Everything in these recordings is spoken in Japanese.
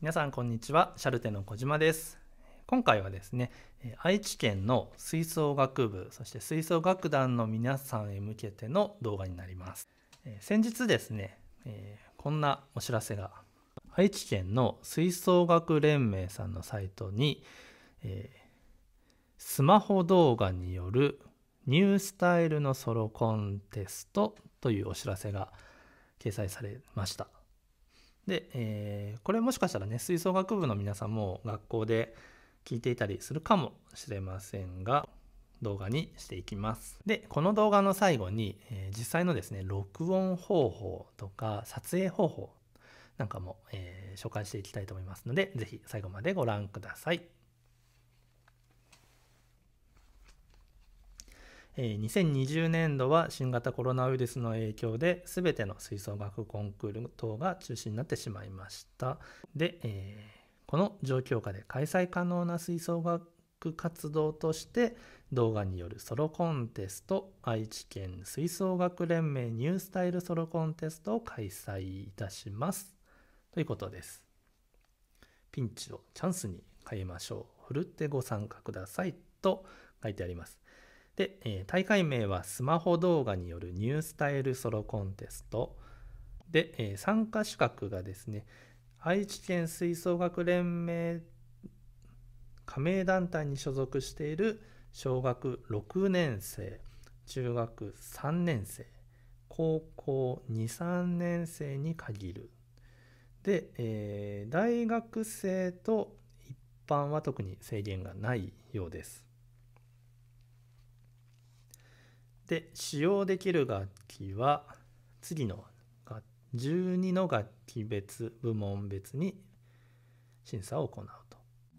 皆さんこんにちはシャルテの小島です今回はですね愛知県の吹奏楽部そして吹奏楽団の皆さんへ向けての動画になります先日ですねこんなお知らせが愛知県の吹奏楽連盟さんのサイトに、えスマホ動画によるニュースタイルのソロコンテストというお知らせが掲載されましたで、えー、これもしかしたらね吹奏楽部の皆さんも学校で聞いていたりするかもしれませんが動画にしていきます。で、この動画の最後に、えー、実際のですね、録音方法とか撮影方法なんかも、えー、紹介していきたいと思いますので、是非最後までご覧ください。2020年度は新型コロナウイルスの影響で全ての吹奏楽コンクール等が中止になってしまいました。で、えー、この状況下で開催可能な吹奏楽活動として動画によるソロコンテスト愛知県吹奏楽連盟ニュースタイルソロコンテストを開催いたします。ということです。ピンチをチャンスに変えましょう。ふるってご参加くださいと書いてあります。で、えー、大会名はスマホ動画によるニュースタイルソロコンテストで、えー、参加資格がですね愛知県吹奏楽連盟加盟団体に所属している小学6年生中学3年生高校23年生に限るで、えー、大学生と一般は特に制限がないようですで使用できる楽器は次の12の楽器別部門別に審査を行うと、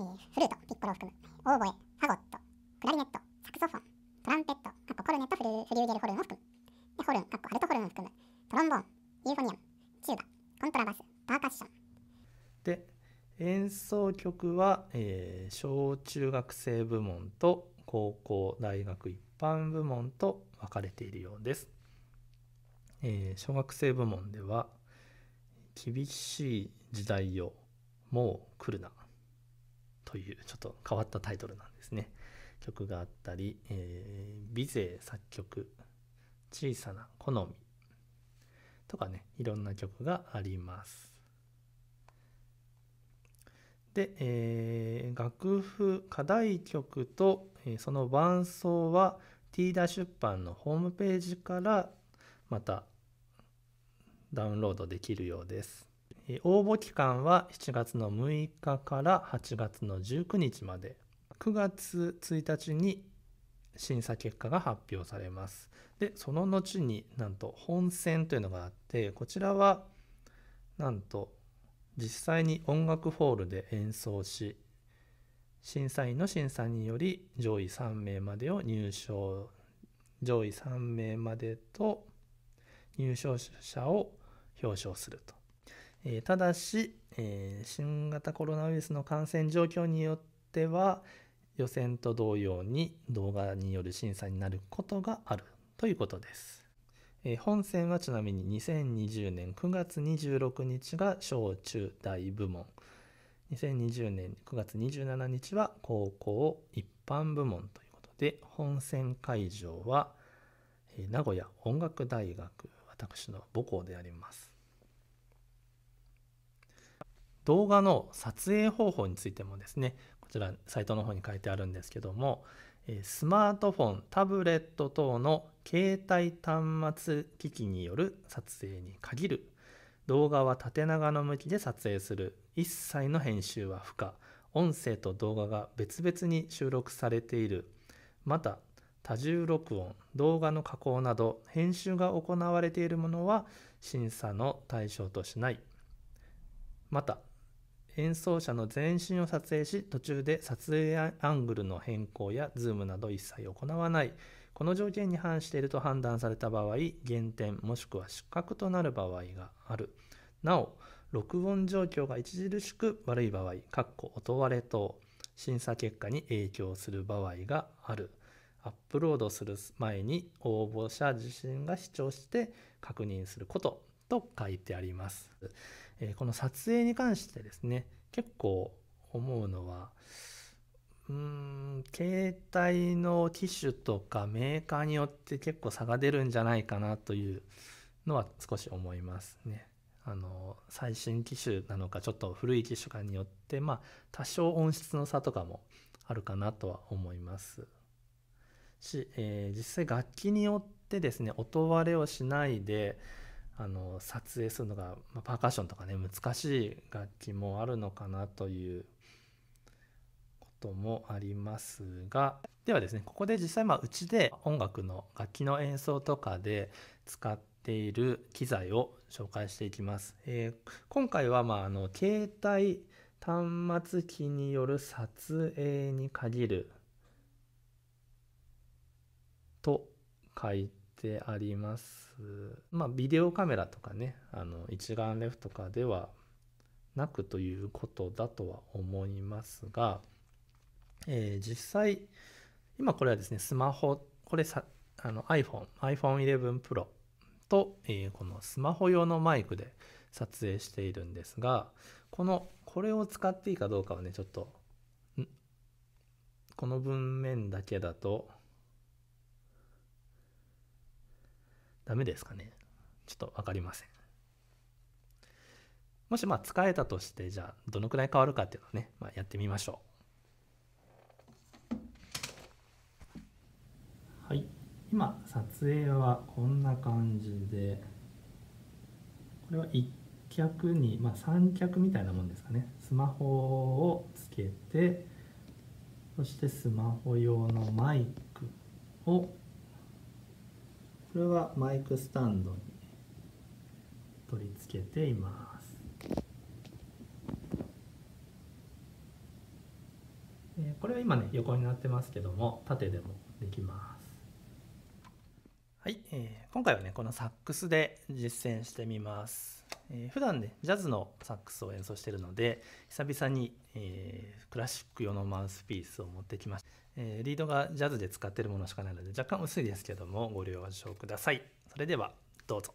えー、フルートピッコロを含むオーボエファゴットクラリネットサクソフォントランペットコルネットフルフリューゲルホルンを含むでホルンアルトホルンを含むトロンボーンユーフォニアムチューバコントラバスパーカッションで演奏曲は、えー、小中学生部門と高校大学一般部門と分かれているようです。えー、小学生部門では「厳しい時代よもう来るな」というちょっと変わったタイトルなんですね。曲があったり、えー、美勢作曲「小さな好み」とかねいろんな曲があります。で、えー、楽譜課題曲と、えー、その伴奏は「ティーダ出版のホームページからまたダウンロードできるようです。応募期間は7月の6日から8月の19日まで9月1日に審査結果が発表されますでその後になんと本選というのがあってこちらはなんと実際に音楽ホールで演奏し審査員の審査により上位3名までを入賞上位3名までと入賞者を表彰すると、えー、ただし、えー、新型コロナウイルスの感染状況によっては予選と同様に動画による審査になることがあるということです、えー、本選はちなみに2020年9月26日が小中大部門2020年9月27日は高校一般部門ということで本選会場は名古屋音楽大学私の母校であります動画の撮影方法についてもですねこちらサイトの方に書いてあるんですけどもスマートフォンタブレット等の携帯端末機器による撮影に限る動画は縦長の向きで撮影する一切の編集は不可音声と動画が別々に収録されているまた多重録音動画の加工など編集が行われているものは審査の対象としないまた演奏者の全身を撮影し途中で撮影アングルの変更やズームなど一切行わないこの条件に反していると判断された場合減点もしくは失格となる場合があるなお録音状況が著しく悪い場合かっこ音割れ等審査結果に影響する場合があるアップロードする前に応募者自身が視聴して確認することと書いてあります、えこの撮影に関してですね結構思うのはうん携帯の機種とかメーカーによって結構差が出るんじゃないかなというのは少し思いますね。あの最新機種なのかちょっと古い機種かによって、まあ、多少音質の差とかもあるかなとは思いますし、えー、実際楽器によってですね音割れをしないであの撮影するのが、まあ、パーカッションとかね難しい楽器もあるのかなということもありますがではですねここで実際まあうちで音楽の楽器の演奏とかで使っている機材を紹介していきます。えー、今回はまああの携帯端末機による撮影に限ると書いてあります。まあ、ビデオカメラとかね、あの一眼レフとかではなくということだとは思いますが、えー、実際、今これはですね、スマホ、これさあの iPhone、iPhone11 Pro と、えー、このスマホ用のマイクで撮影しているんですが、この、これを使っていいかどうかはね、ちょっと、この文面だけだと、ダメですかね。ちょっと分かりません。もしまあ使えたとして、じゃあどのくらい変わるかっていうのをね、まあ、やってみましょう。今撮影はこんな感じでこれは1脚に、まあ、3脚みたいなもんですかねスマホをつけてそしてスマホ用のマイクをこれはマイクスタンドに取り付けていますこれは今ね横になってますけども縦でもできますはい、えー、今回はねこのサックスで実践してみます、えー、普段ねジャズのサックスを演奏してるので久々に、えー、クラシック用のマウスピースを持ってきました、えー、リードがジャズで使ってるものしかないので若干薄いですけどもご了承くださいそれではどうぞ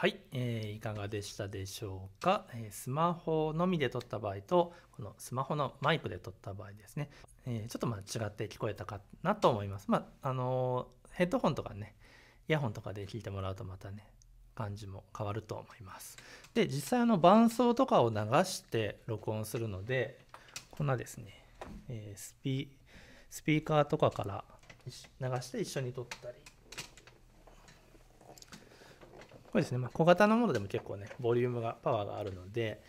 はい、えー、いかがでしたでしょうか、えー、スマホのみで撮った場合とこのスマホのマイクで撮った場合ですね、えー、ちょっとまあ違って聞こえたかなと思いますまああのー、ヘッドホンとかねイヤホンとかで聞いてもらうとまたね感じも変わると思いますで実際あの伴奏とかを流して録音するのでこんなですね、えー、スピーカーとかから流して一緒に撮ったりこれですね、まあ、小型のものでも結構ね、ボリュームが、パワーがあるので、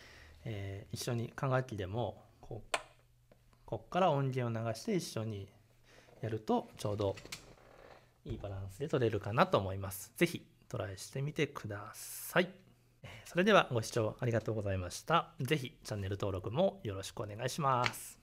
えー、一緒に管楽器でもこう、こっから音源を流して一緒にやると、ちょうどいいバランスで取れるかなと思います。是非トライしてみてください。それではご視聴ありがとうございました。是非チャンネル登録もよろしくお願いします。